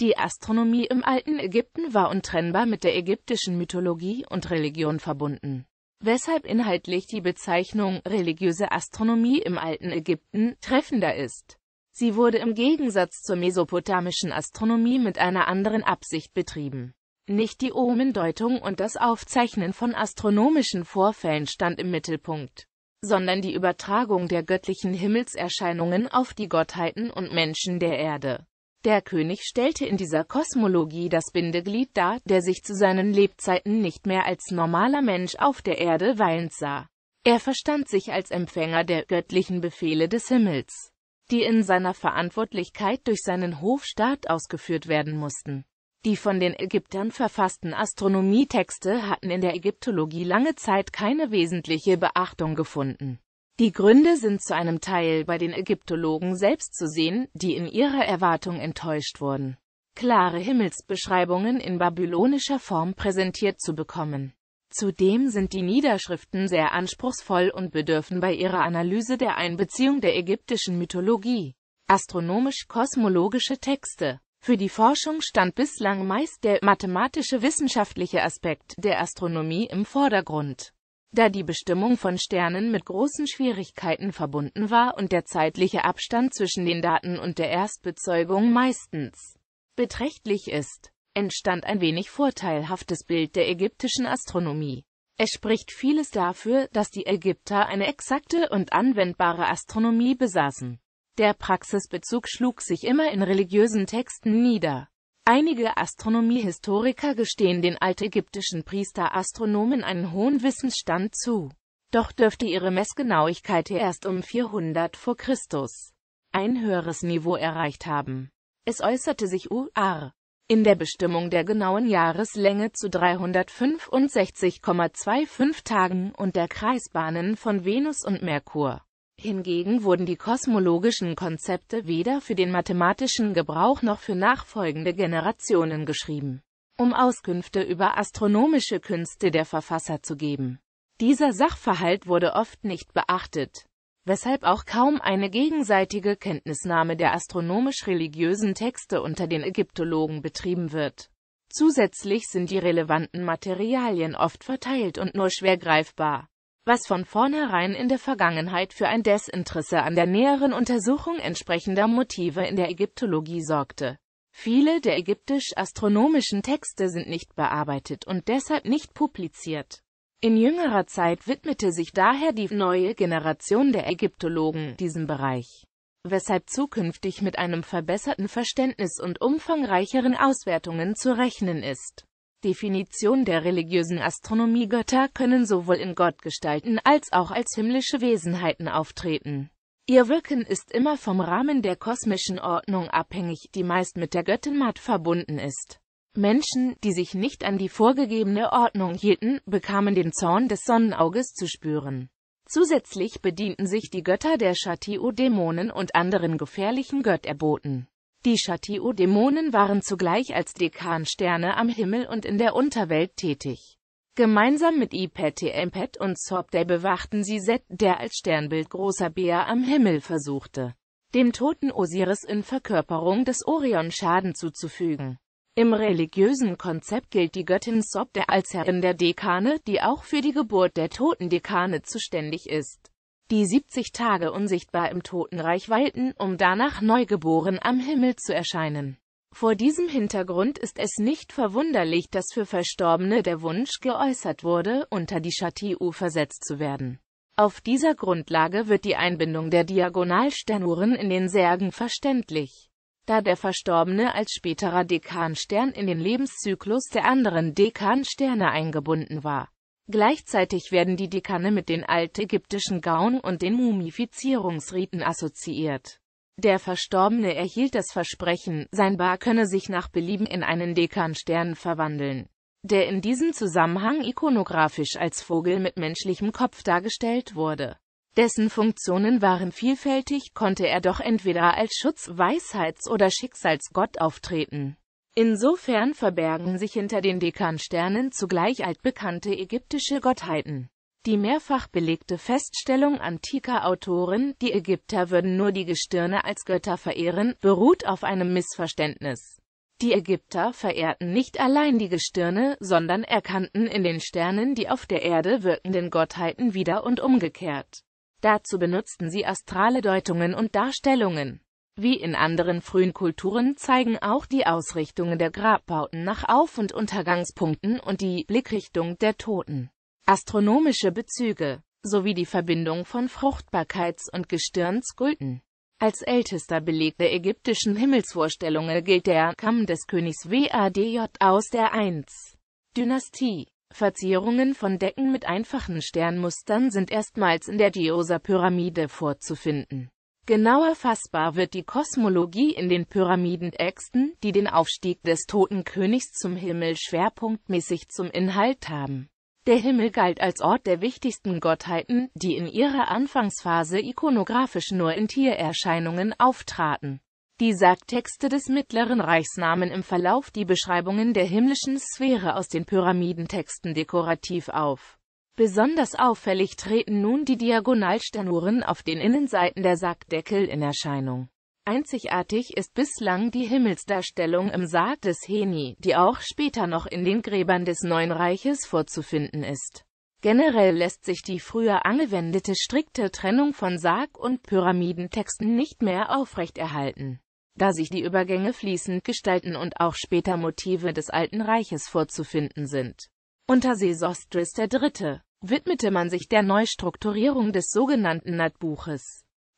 Die Astronomie im alten Ägypten war untrennbar mit der ägyptischen Mythologie und Religion verbunden, weshalb inhaltlich die Bezeichnung religiöse Astronomie im alten Ägypten treffender ist. Sie wurde im Gegensatz zur mesopotamischen Astronomie mit einer anderen Absicht betrieben. Nicht die Omendeutung und das Aufzeichnen von astronomischen Vorfällen stand im Mittelpunkt, sondern die Übertragung der göttlichen Himmelserscheinungen auf die Gottheiten und Menschen der Erde. Der König stellte in dieser Kosmologie das Bindeglied dar, der sich zu seinen Lebzeiten nicht mehr als normaler Mensch auf der Erde weilend sah. Er verstand sich als Empfänger der göttlichen Befehle des Himmels, die in seiner Verantwortlichkeit durch seinen Hofstaat ausgeführt werden mussten. Die von den Ägyptern verfassten Astronomietexte hatten in der Ägyptologie lange Zeit keine wesentliche Beachtung gefunden. Die Gründe sind zu einem Teil bei den Ägyptologen selbst zu sehen, die in ihrer Erwartung enttäuscht wurden. Klare Himmelsbeschreibungen in babylonischer Form präsentiert zu bekommen. Zudem sind die Niederschriften sehr anspruchsvoll und bedürfen bei ihrer Analyse der Einbeziehung der ägyptischen Mythologie. Astronomisch-kosmologische Texte Für die Forschung stand bislang meist der mathematische wissenschaftliche Aspekt der Astronomie im Vordergrund da die Bestimmung von Sternen mit großen Schwierigkeiten verbunden war und der zeitliche Abstand zwischen den Daten und der Erstbezeugung meistens beträchtlich ist, entstand ein wenig vorteilhaftes Bild der ägyptischen Astronomie. Es spricht vieles dafür, dass die Ägypter eine exakte und anwendbare Astronomie besaßen. Der Praxisbezug schlug sich immer in religiösen Texten nieder Einige Astronomiehistoriker gestehen den altägyptischen Priesterastronomen einen hohen Wissensstand zu. Doch dürfte ihre Messgenauigkeit erst um 400 vor Christus ein höheres Niveau erreicht haben. Es äußerte sich U.R. in der Bestimmung der genauen Jahreslänge zu 365,25 Tagen und der Kreisbahnen von Venus und Merkur. Hingegen wurden die kosmologischen Konzepte weder für den mathematischen Gebrauch noch für nachfolgende Generationen geschrieben, um Auskünfte über astronomische Künste der Verfasser zu geben. Dieser Sachverhalt wurde oft nicht beachtet, weshalb auch kaum eine gegenseitige Kenntnisnahme der astronomisch-religiösen Texte unter den Ägyptologen betrieben wird. Zusätzlich sind die relevanten Materialien oft verteilt und nur schwer greifbar was von vornherein in der Vergangenheit für ein Desinteresse an der näheren Untersuchung entsprechender Motive in der Ägyptologie sorgte. Viele der ägyptisch-astronomischen Texte sind nicht bearbeitet und deshalb nicht publiziert. In jüngerer Zeit widmete sich daher die neue Generation der Ägyptologen diesem Bereich, weshalb zukünftig mit einem verbesserten Verständnis und umfangreicheren Auswertungen zu rechnen ist. Definition der religiösen Astronomie Götter können sowohl in Gottgestalten als auch als himmlische Wesenheiten auftreten. Ihr Wirken ist immer vom Rahmen der kosmischen Ordnung abhängig, die meist mit der Göttin Mat verbunden ist. Menschen, die sich nicht an die vorgegebene Ordnung hielten, bekamen den Zorn des Sonnenauges zu spüren. Zusätzlich bedienten sich die Götter der shatiu dämonen und anderen gefährlichen Götterboten. Die Shatio-Dämonen waren zugleich als Dekansterne am Himmel und in der Unterwelt tätig. Gemeinsam mit Ipet, Empet und Sobdei bewachten sie Set, der als Sternbild großer Bär am Himmel versuchte, dem toten Osiris in Verkörperung des Orion Schaden zuzufügen. Im religiösen Konzept gilt die Göttin Sobde als Herrin der Dekane, die auch für die Geburt der toten Dekane zuständig ist die 70 Tage unsichtbar im Totenreich walten, um danach neugeboren am Himmel zu erscheinen. Vor diesem Hintergrund ist es nicht verwunderlich, dass für Verstorbene der Wunsch geäußert wurde, unter die Chatiu versetzt zu werden. Auf dieser Grundlage wird die Einbindung der Diagonalsternuhren in den Särgen verständlich. Da der Verstorbene als späterer Dekanstern in den Lebenszyklus der anderen Dekansterne eingebunden war, Gleichzeitig werden die Dekane mit den altägyptischen Gauen und den Mumifizierungsriten assoziiert. Der Verstorbene erhielt das Versprechen, sein Bar könne sich nach Belieben in einen Dekanstern verwandeln, der in diesem Zusammenhang ikonografisch als Vogel mit menschlichem Kopf dargestellt wurde. Dessen Funktionen waren vielfältig, konnte er doch entweder als Schutz-, Weisheits- oder Schicksalsgott auftreten. Insofern verbergen sich hinter den Dekansternen zugleich altbekannte ägyptische Gottheiten. Die mehrfach belegte Feststellung antiker Autoren, die Ägypter würden nur die Gestirne als Götter verehren, beruht auf einem Missverständnis. Die Ägypter verehrten nicht allein die Gestirne, sondern erkannten in den Sternen die auf der Erde wirkenden Gottheiten wieder und umgekehrt. Dazu benutzten sie astrale Deutungen und Darstellungen. Wie in anderen frühen Kulturen zeigen auch die Ausrichtungen der Grabbauten nach Auf- und Untergangspunkten und die Blickrichtung der Toten astronomische Bezüge sowie die Verbindung von Fruchtbarkeits- und Gestirnskulten. Als ältester Beleg der ägyptischen Himmelsvorstellungen gilt der Kamm des Königs Wadj aus der 1-Dynastie. Verzierungen von Decken mit einfachen Sternmustern sind erstmals in der Djoser-Pyramide vorzufinden. Genauer fassbar wird die Kosmologie in den Pyramidenäxten, die den Aufstieg des Toten Königs zum Himmel schwerpunktmäßig zum Inhalt haben. Der Himmel galt als Ort der wichtigsten Gottheiten, die in ihrer Anfangsphase ikonografisch nur in Tiererscheinungen auftraten. Die Sagtexte des Mittleren Reichs nahmen im Verlauf die Beschreibungen der himmlischen Sphäre aus den Pyramidentexten dekorativ auf Besonders auffällig treten nun die Diagonalsternuren auf den Innenseiten der Sargdeckel in Erscheinung. Einzigartig ist bislang die Himmelsdarstellung im Sarg des Heni, die auch später noch in den Gräbern des Neuen Reiches vorzufinden ist. Generell lässt sich die früher angewendete strikte Trennung von Sarg- und Pyramidentexten nicht mehr aufrechterhalten, da sich die Übergänge fließend gestalten und auch später Motive des Alten Reiches vorzufinden sind. Unter Sesostris III widmete man sich der Neustrukturierung des sogenannten nat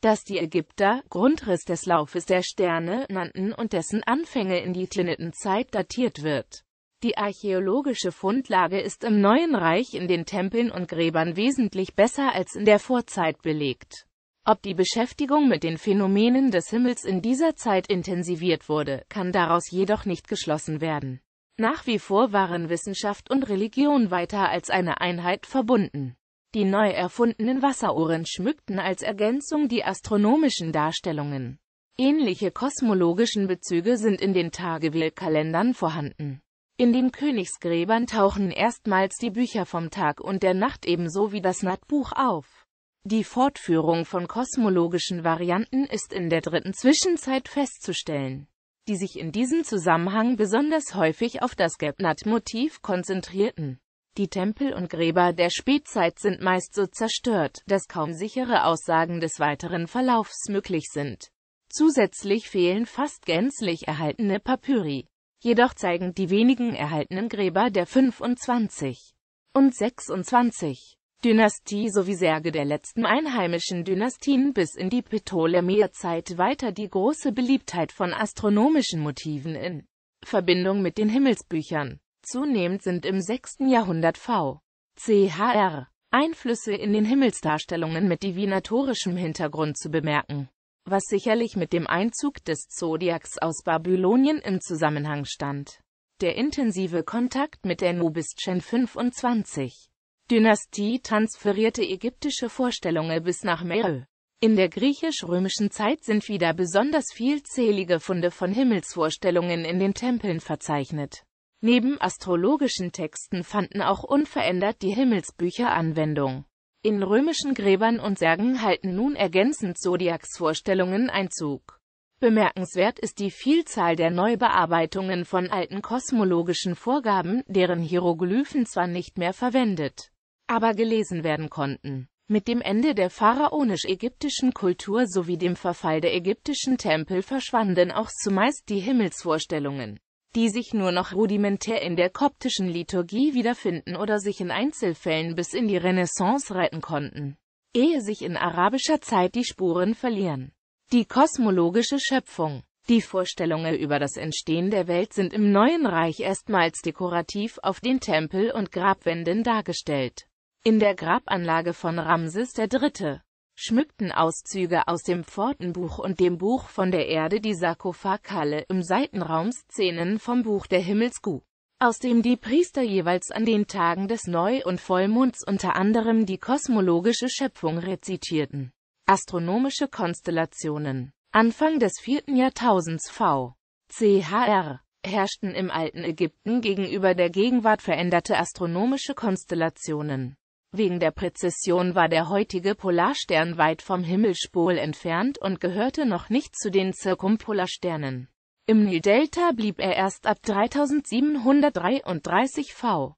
das die Ägypter Grundriss des Laufes der Sterne nannten und dessen Anfänge in die Tinnitenzeit datiert wird. Die archäologische Fundlage ist im Neuen Reich in den Tempeln und Gräbern wesentlich besser als in der Vorzeit belegt. Ob die Beschäftigung mit den Phänomenen des Himmels in dieser Zeit intensiviert wurde, kann daraus jedoch nicht geschlossen werden. Nach wie vor waren Wissenschaft und Religion weiter als eine Einheit verbunden. Die neu erfundenen Wasseruhren schmückten als Ergänzung die astronomischen Darstellungen. Ähnliche kosmologischen Bezüge sind in den Tagewillkalendern vorhanden. In den Königsgräbern tauchen erstmals die Bücher vom Tag und der Nacht ebenso wie das Nattbuch auf. Die Fortführung von kosmologischen Varianten ist in der dritten Zwischenzeit festzustellen die sich in diesem Zusammenhang besonders häufig auf das Gepnat-Motiv konzentrierten. Die Tempel und Gräber der Spätzeit sind meist so zerstört, dass kaum sichere Aussagen des weiteren Verlaufs möglich sind. Zusätzlich fehlen fast gänzlich erhaltene Papyri. Jedoch zeigen die wenigen erhaltenen Gräber der 25 und 26 Dynastie sowie Särge der letzten einheimischen Dynastien bis in die Ptolemäerzeit weiter die große Beliebtheit von astronomischen Motiven in Verbindung mit den Himmelsbüchern. Zunehmend sind im 6. Jahrhundert v. chr. Einflüsse in den Himmelsdarstellungen mit divinatorischem Hintergrund zu bemerken, was sicherlich mit dem Einzug des Zodiacs aus Babylonien im Zusammenhang stand. Der intensive Kontakt mit der Nubis Gen 25 Dynastie transferierte ägyptische Vorstellungen bis nach Merö. In der griechisch-römischen Zeit sind wieder besonders vielzählige Funde von Himmelsvorstellungen in den Tempeln verzeichnet. Neben astrologischen Texten fanden auch unverändert die Himmelsbücher Anwendung. In römischen Gräbern und Särgen halten nun ergänzend Zodiacsvorstellungen Einzug. Bemerkenswert ist die Vielzahl der Neubearbeitungen von alten kosmologischen Vorgaben, deren Hieroglyphen zwar nicht mehr verwendet aber gelesen werden konnten. Mit dem Ende der pharaonisch-ägyptischen Kultur sowie dem Verfall der ägyptischen Tempel verschwanden auch zumeist die Himmelsvorstellungen, die sich nur noch rudimentär in der koptischen Liturgie wiederfinden oder sich in Einzelfällen bis in die Renaissance reiten konnten, ehe sich in arabischer Zeit die Spuren verlieren. Die kosmologische Schöpfung die Vorstellungen über das Entstehen der Welt sind im Neuen Reich erstmals dekorativ auf den Tempel- und Grabwänden dargestellt. In der Grabanlage von Ramses III. schmückten Auszüge aus dem Pfortenbuch und dem Buch von der Erde die Sarkophaghalle im Seitenraum Szenen vom Buch der Himmelsgu, aus dem die Priester jeweils an den Tagen des Neu- und Vollmonds unter anderem die kosmologische Schöpfung rezitierten. Astronomische Konstellationen Anfang des vierten Jahrtausends v. CHR herrschten im alten Ägypten gegenüber der Gegenwart veränderte astronomische Konstellationen. Wegen der Präzession war der heutige Polarstern weit vom Himmelsspol entfernt und gehörte noch nicht zu den Zirkumpolarsternen. Im Nildelta blieb er erst ab 3733 v.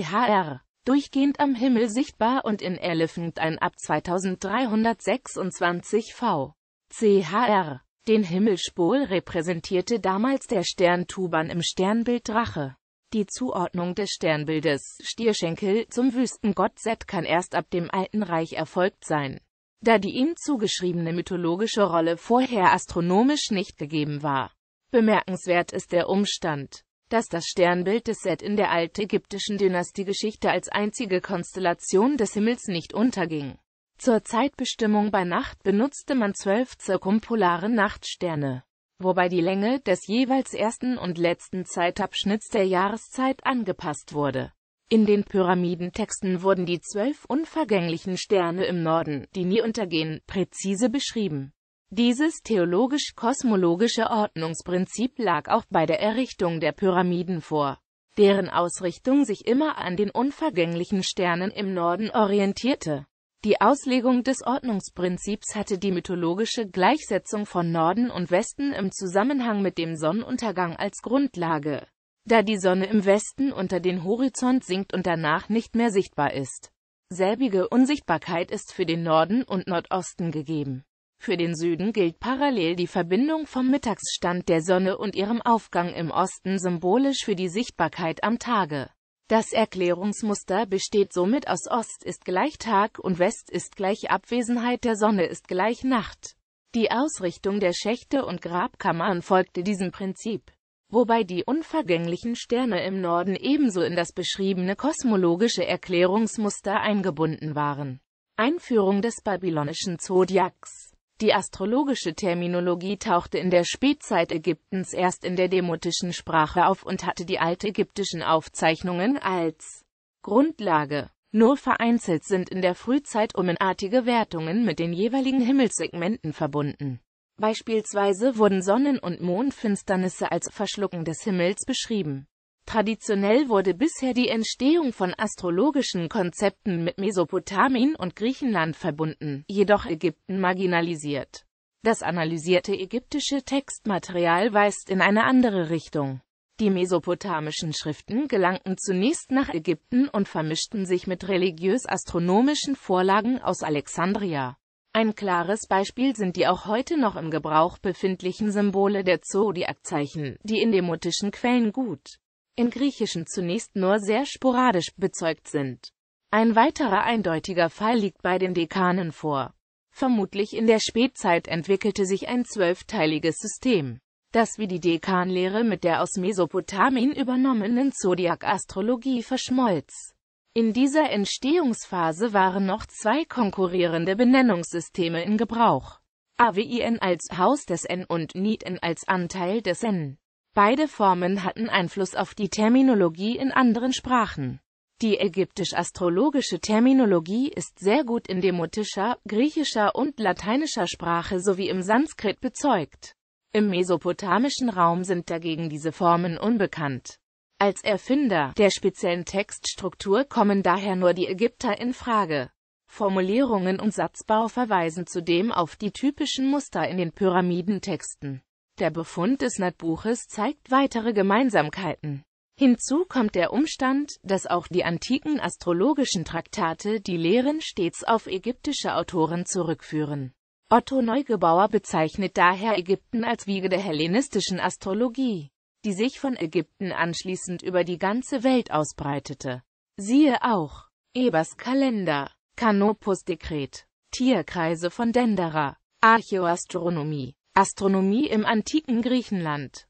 chr. durchgehend am Himmel sichtbar und in ein ab 2326 v. chr. Den Himmelsspol repräsentierte damals der Stern Tuban im Sternbild Drache. Die Zuordnung des Sternbildes Stierschenkel zum Wüstengott Set kann erst ab dem Alten Reich erfolgt sein, da die ihm zugeschriebene mythologische Rolle vorher astronomisch nicht gegeben war. Bemerkenswert ist der Umstand, dass das Sternbild des Set in der altägyptischen Dynastiegeschichte als einzige Konstellation des Himmels nicht unterging. Zur Zeitbestimmung bei Nacht benutzte man zwölf zirkumpolare Nachtsterne wobei die Länge des jeweils ersten und letzten Zeitabschnitts der Jahreszeit angepasst wurde. In den Pyramidentexten wurden die zwölf unvergänglichen Sterne im Norden, die nie untergehen, präzise beschrieben. Dieses theologisch-kosmologische Ordnungsprinzip lag auch bei der Errichtung der Pyramiden vor, deren Ausrichtung sich immer an den unvergänglichen Sternen im Norden orientierte die Auslegung des Ordnungsprinzips hatte die mythologische Gleichsetzung von Norden und Westen im Zusammenhang mit dem Sonnenuntergang als Grundlage, da die Sonne im Westen unter den Horizont sinkt und danach nicht mehr sichtbar ist. Selbige Unsichtbarkeit ist für den Norden und Nordosten gegeben. Für den Süden gilt parallel die Verbindung vom Mittagsstand der Sonne und ihrem Aufgang im Osten symbolisch für die Sichtbarkeit am Tage. Das Erklärungsmuster besteht somit aus Ost ist gleich Tag und West ist gleich Abwesenheit der Sonne ist gleich Nacht. Die Ausrichtung der Schächte und Grabkammern folgte diesem Prinzip, wobei die unvergänglichen Sterne im Norden ebenso in das beschriebene kosmologische Erklärungsmuster eingebunden waren. Einführung des babylonischen Zodiacs die astrologische Terminologie tauchte in der Spätzeit Ägyptens erst in der demotischen Sprache auf und hatte die altägyptischen Aufzeichnungen als Grundlage. Nur vereinzelt sind in der Frühzeit umenartige Wertungen mit den jeweiligen Himmelssegmenten verbunden. Beispielsweise wurden Sonnen- und Mondfinsternisse als Verschlucken des Himmels beschrieben Traditionell wurde bisher die Entstehung von astrologischen Konzepten mit Mesopotamien und Griechenland verbunden, jedoch Ägypten marginalisiert. Das analysierte ägyptische Textmaterial weist in eine andere Richtung. Die mesopotamischen Schriften gelangten zunächst nach Ägypten und vermischten sich mit religiös-astronomischen Vorlagen aus Alexandria. Ein klares Beispiel sind die auch heute noch im Gebrauch befindlichen Symbole der Zodiakzeichen, die in demotischen Quellen gut in Griechischen zunächst nur sehr sporadisch bezeugt sind. Ein weiterer eindeutiger Fall liegt bei den Dekanen vor. Vermutlich in der Spätzeit entwickelte sich ein zwölfteiliges System, das wie die Dekanlehre mit der aus Mesopotamien übernommenen Zodiac-Astrologie verschmolz. In dieser Entstehungsphase waren noch zwei konkurrierende Benennungssysteme in Gebrauch. AWIN als Haus des N und NITN als Anteil des N. Beide Formen hatten Einfluss auf die Terminologie in anderen Sprachen. Die ägyptisch-astrologische Terminologie ist sehr gut in demotischer, griechischer und lateinischer Sprache sowie im Sanskrit bezeugt. Im mesopotamischen Raum sind dagegen diese Formen unbekannt. Als Erfinder der speziellen Textstruktur kommen daher nur die Ägypter in Frage. Formulierungen und Satzbau verweisen zudem auf die typischen Muster in den Pyramidentexten. Der Befund des Nat-Buches zeigt weitere Gemeinsamkeiten. Hinzu kommt der Umstand, dass auch die antiken astrologischen Traktate die Lehren stets auf ägyptische Autoren zurückführen. Otto Neugebauer bezeichnet daher Ägypten als Wiege der hellenistischen Astrologie, die sich von Ägypten anschließend über die ganze Welt ausbreitete. Siehe auch Ebers Kalender, Canopus-Dekret, Tierkreise von Dendera, Archäoastronomie, Astronomie im antiken Griechenland